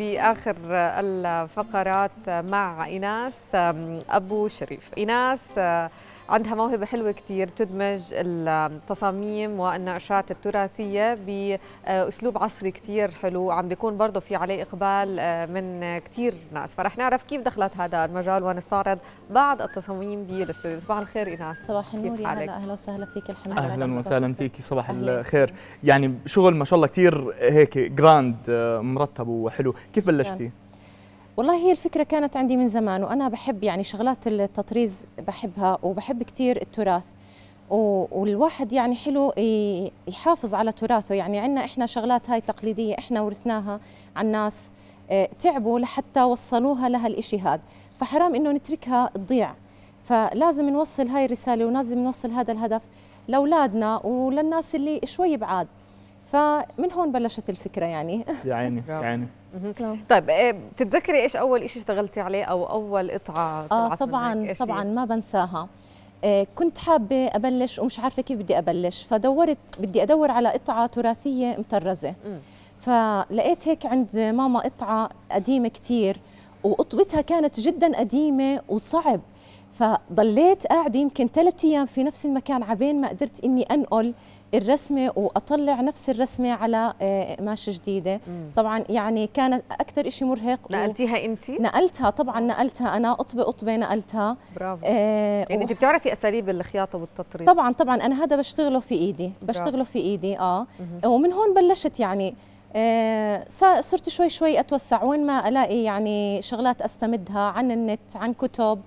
باخر الفقرات مع ايناس ابو شريف ايناس عندها موهبة حلوة كتير بتدمج التصاميم والنقشات التراثية بأسلوب عصري كتير حلو عم بيكون برضه في عليه إقبال آه، من كتير ناس فرح نعرف كيف دخلت هذا المجال ونستعرض بعض التصاميم بالاستوديو صباح الخير إيناس صباح النور يا هلا أهلا وسهلا فيك الحمد لله أهلا وسهلا فيك صباح الخير يعني شغل ما شاء الله كتير هيك جراند آه، مرتب وحلو كيف بلشتي؟ يعني. والله هي الفكره كانت عندي من زمان وانا بحب يعني شغلات التطريز بحبها وبحب كثير التراث والواحد يعني حلو يحافظ على تراثه يعني عندنا احنا شغلات هاي تقليديه احنا ورثناها عن ناس آه، تعبوا لحتى وصلوها لهالشيء هذا فحرام انه نتركها تضيع فلازم نوصل هاي الرساله ولازم نوصل هذا الهدف لاولادنا وللناس اللي شوي بعاد فمن هون بلشت الفكره يعني يا عيني يا عيني طيب آه، بتتذكري ايش اول شيء اشتغلتي عليه او اول قطعه اه طبعا طبعا ما بنساها آه كنت حابه ابلش ومش عارفه كيف بدي ابلش فدورت بدي ادور على قطعه تراثيه مطرزه فلقيت هيك عند ماما قطعه قديمه كثير وقطبتها كانت جدا قديمه وصعب فضليت قاعده يمكن ثلاث ايام في نفس المكان عبين ما قدرت اني انقل الرسمه واطلع نفس الرسمه على آه، قماشه جديده مم. طبعا يعني كانت اكثر شيء مرهق نقلتيها و... انت نقلتها طبعا نقلتها انا قطبه قطبه نقلتها برافو آه يعني و... انت بتعرفي اساليب الخياطه والتطريز طبعا طبعا انا هذا بشتغله في ايدي بشتغله في ايدي اه مم. ومن هون بلشت يعني آه صرت شوي شوي اتوسع وين ما الاقي يعني شغلات استمدها عن النت عن كتب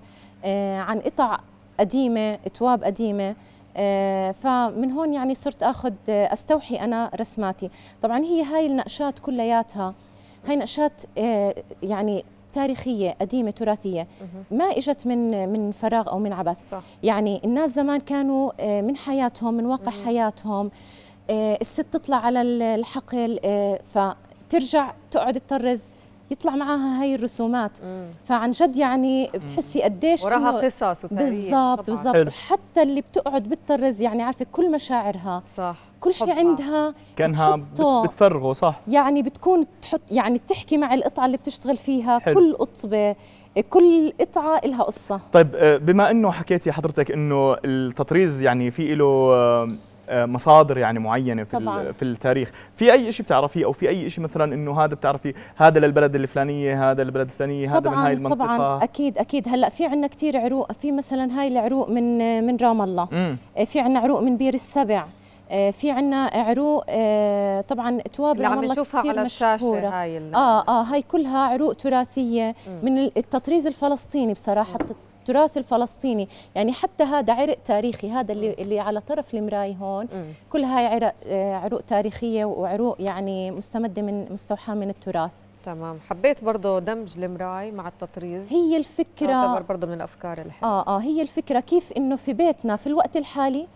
آه عن قطع قديمه تواب قديمه آه، فمن هون يعني صرت اخذ آه، استوحي انا رسماتي طبعا هي هاي النقشات كلياتها هاي نقشات آه، يعني تاريخية قديمة تراثية ما إجت من من فراغ أو من عبث صح. يعني الناس زمان كانوا من حياتهم من واقع حياتهم الست تطلع على الحقل فترجع تقعد تطرز يطلع معاها هاي الرسومات مم. فعن جد يعني بتحسي قديش وراها قصص وتاريخ بالضبط بالضبط وحتى اللي بتقعد بالطرز يعني عارفه كل مشاعرها صح كل شيء عندها كانها بتفرغه صح يعني بتكون تحط يعني بتحكي مع القطعه اللي بتشتغل فيها حلو. كل قطبه كل قطعه لها قصه طيب آه، بما انه حكيتي حضرتك انه التطريز يعني في له آه، مصادر يعني معينه في طبعاً. في التاريخ في اي شيء بتعرفيه او في اي شيء مثلا انه هذا بتعرفي هذا للبلد الفلانيه هذا للبلد الفلانيه هذا من هاي المنطقه طبعا اكيد اكيد هلا في عندنا كثير عروق في مثلا هاي العروق من من رام الله مم. آه، في عندنا عروق من بير السبع آه، في عنا عروق طبعا اللي عم نشوفها على الشاشه هاي اه اه هاي كلها عروق تراثيه مم. من التطريز الفلسطيني بصراحه مم. التراث الفلسطيني يعني حتى هذا عرق تاريخي هذا اللي, اللي على طرف المراية هون كل هاي عرق, آه، عروق تاريخية وعروق يعني مستمدة من مستوحاة من التراث تمام حبيت برضه دمج المراي مع التطريز هي الفكرة تعتبر برضه من الأفكار الحلوة آه آه هي الفكرة كيف إنه في بيتنا في الوقت الحالي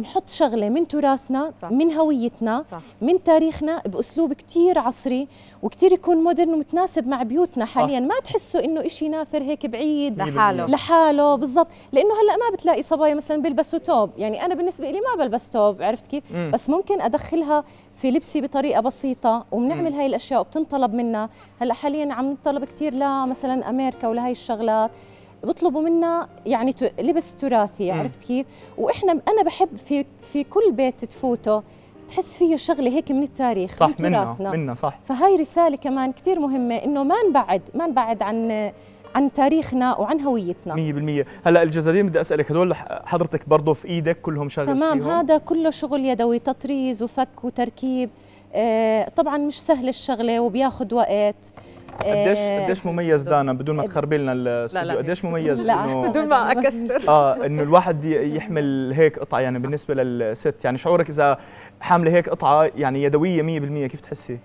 نحط شغله من تراثنا صح. من هويتنا صح. من تاريخنا باسلوب كثير عصري وكثير يكون مودرن ومتناسب مع بيوتنا حاليا صح. ما تحسوا انه شيء نافر هيك بعيد لحاله لحاله بالضبط لانه هلا ما بتلاقي صبايا مثلا بيلبسوا توب يعني انا بالنسبه لي ما بلبس توب عرفت كيف مم. بس ممكن ادخلها في لبسي بطريقه بسيطه وبنعمل هاي الاشياء وبتنطلب منا هلا حاليا عم نطلب كثير لمثلا امريكا ولهي الشغلات بيطلبوا منا يعني لبس تراثي عرفت كيف واحنا انا بحب في في كل بيت تفوته تحس فيه شغله هيك من التاريخ صح من تراثنا منا صح فهاي رساله كمان كثير مهمه انه ما نبعد ما نبعد عن عن تاريخنا وعن هويتنا 100% هلا الجزادين بدي اسالك هدول حضرتك برضه في ايدك كلهم شغل تمام فيهم. هذا كله شغل يدوي تطريز وفك وتركيب آه، طبعا مش سهل الشغله وبياخذ وقت قديش آه، قديش مميز دانا بدون ما تخربي لنا الاستوديو قديش مميز لا بدون ما اكسر اه انه الواحد يحمل هيك قطعه يعني بالنسبه للست يعني شعورك اذا حامله هيك قطعه يعني يدويه 100% كيف تحسي؟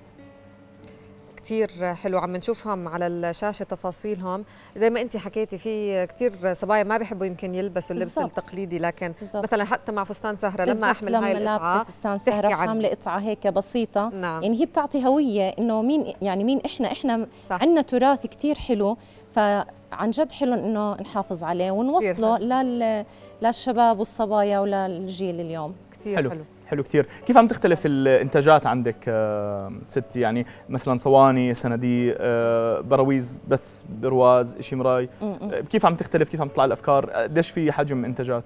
كثير حلو عم نشوفهم على الشاشه تفاصيلهم زي ما انت حكيتي في كثير صبايا ما بيحبوا يمكن يلبسوا اللبس بالزبط. التقليدي لكن بالزبط. مثلا حتى مع فستان سهره لما احمل لما هاي القطعه فستان سهره حامله قطعه هيك بسيطه نعم. يعني هي بتعطي هويه انه مين يعني مين احنا احنا عندنا تراث كثير حلو فعن جد حلو انه نحافظ عليه ونوصله لل... للشباب والصبايا وللجيل اليوم كثير حلو, حلو. حلو كثير كيف عم تختلف الانتاجات عندك آه، ست يعني مثلا صواني صناديق آه، براويز بس برواز شيء مراي آه، كيف عم تختلف كيف عم تطلع الافكار قديش في حجم انتاجات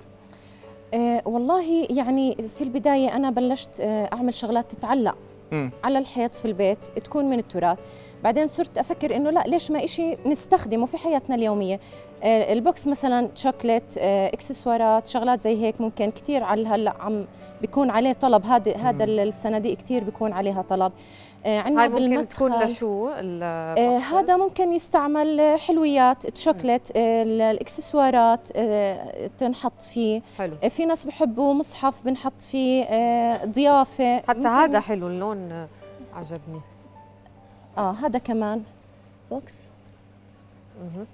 والله يعني في البداية أنا بلشت أعمل شغلات تتعلق م. على الحيط في البيت تكون من التراث بعدين صرت افكر انه لا ليش ما إشي نستخدمه في حياتنا اليوميه آه، البوكس مثلا شوكليت آه، اكسسوارات شغلات زي هيك ممكن كثير على هلا عم بيكون عليه طلب هذا هذا الصناديق كثير بيكون عليها طلب آه، عندنا بالمطبخ تكون لشو آه هذا ممكن يستعمل حلويات تشوكلت آه، الاكسسوارات آه تنحط فيه حلو. آه في ناس بحبوا مصحف بنحط فيه آه ضيافه حتى هذا حلو اللون عجبني اه هذا كمان بوكس اها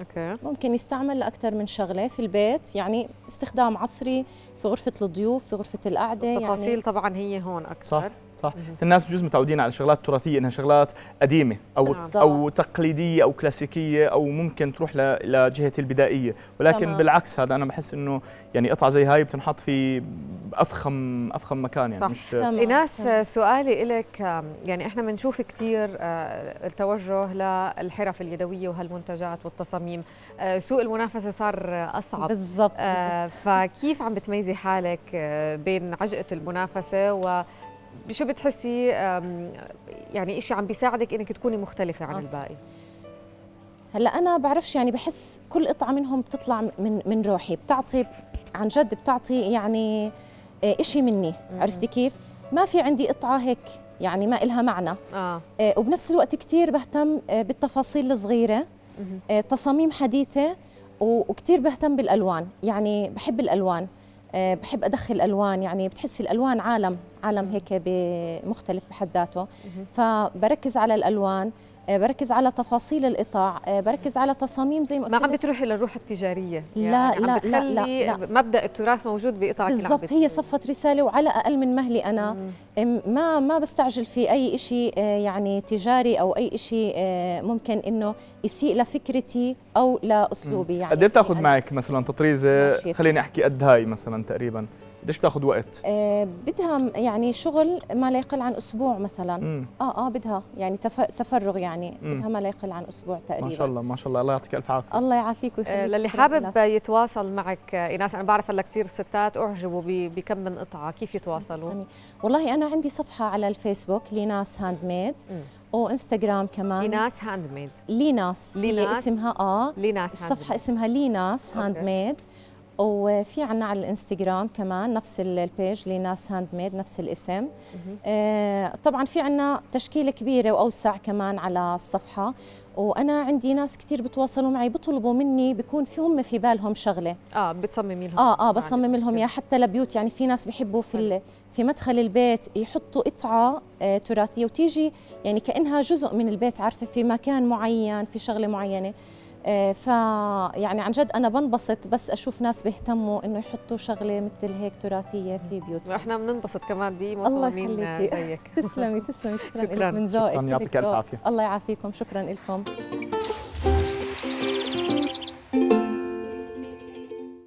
اوكي ممكن يستعمل لاكثر من شغله في البيت يعني استخدام عصري في غرفه الضيوف في غرفه القعده يعني التفاصيل يعني... طبعا هي هون اكثر صح. صح الناس بجوز متعودين على شغلات تراثيه انها شغلات قديمه او صح. نعم. او تقليديه او كلاسيكيه او ممكن تروح لجهه البدائيه ولكن تمام. بالعكس هذا انا بحس انه يعني قطعه زي هاي بتنحط في افخم افخم مكان يعني صح. مش تمام. ايناس سؤالي لك يعني احنا بنشوف كثير آه، التوجه للحرف اليدويه وهالمنتجات والتصاميم آه، سوق المنافسه صار اصعب آه، بالضبط فكيف عم بتميزي حالك بين عجقه المنافسه و شو بتحسي يعني إشي عم بيساعدك إنك تكوني مختلفة عن آه. الباقي هلا أنا بعرفش يعني بحس كل قطعة منهم بتطلع من من روحي بتعطي عن جد بتعطي يعني آه، إشي مني عرفتي كيف؟ ما في عندي قطعة هيك يعني ما إلها معنى آه. آه، وبنفس الوقت كتير بهتم بالتفاصيل الصغيرة تصاميم حديثة وكتير بهتم بالألوان يعني بحب الألوان بحب أدخل ألوان يعني بتحسي الألوان عالم عالم هيك مختلف بحد ذاته فبركز على الالوان آه، بركز على تفاصيل القطع آه، بركز على تصاميم زي ما قلت ما عم بتروحي للروح التجاريه يعني لا عم لا, لا, لا, لا مبدا التراث موجود بقطعك بالضبط هي صفت رساله وعلى اقل من مهلي انا ما ما بستعجل في اي شيء آه، يعني تجاري او اي شيء ممكن انه يسيء لفكرتي او لاسلوبي يعني قد ايه بتاخذ يعني معك مثلا تطريزه خليني احكي قد هاي مثلا تقريبا ليش بتاخذ وقت؟ آه بدها يعني شغل ما لا يقل عن اسبوع مثلا مم. اه اه بدها يعني تف... تفرغ يعني مم. بدها ما لا يقل عن اسبوع تقريبا ما شاء الله ما شاء الله الله يعطيك الف عافيه الله يعافيك ويخليك آه للي حابب يتواصل معك آه، ايناس انا بعرف هلا كثير ستات اعجبوا ب... بكم من قطعه كيف يتواصلوا؟ سمي. والله انا عندي صفحه على الفيسبوك ليناس هاند ميد وانستغرام كمان ليناس هاند ميد ليناس ليناس اسمها اه ليناس الصفحه اسمها ليناس هاند ميد وفي عنا على الانستغرام كمان نفس البيج لناس هاند ميد نفس الاسم آه طبعا في عنا تشكيله كبيره واوسع كمان على الصفحه وانا عندي ناس كثير بتواصلوا معي بيطلبوا مني بكون في هم في بالهم شغله اه بتصمم لهم اه اه بصمم لهم يا يعني حتى لبيوت يعني في ناس بحبوا في في مدخل البيت يحطوا قطعه آه تراثيه وتيجي يعني كانها جزء من البيت عارفه في مكان معين في شغله معينه آه، يعني عن جد انا بنبسط بس اشوف ناس بيهتموا انه يحطوا شغله مثل هيك تراثيه في بيوتهم واحنا بننبسط كمان بمصممين زيك تسلمي تسلمي شكرا, شكرا. لك من ذوقك شكرا يعطيك الف عافيه الله يعافيكم شكرا لكم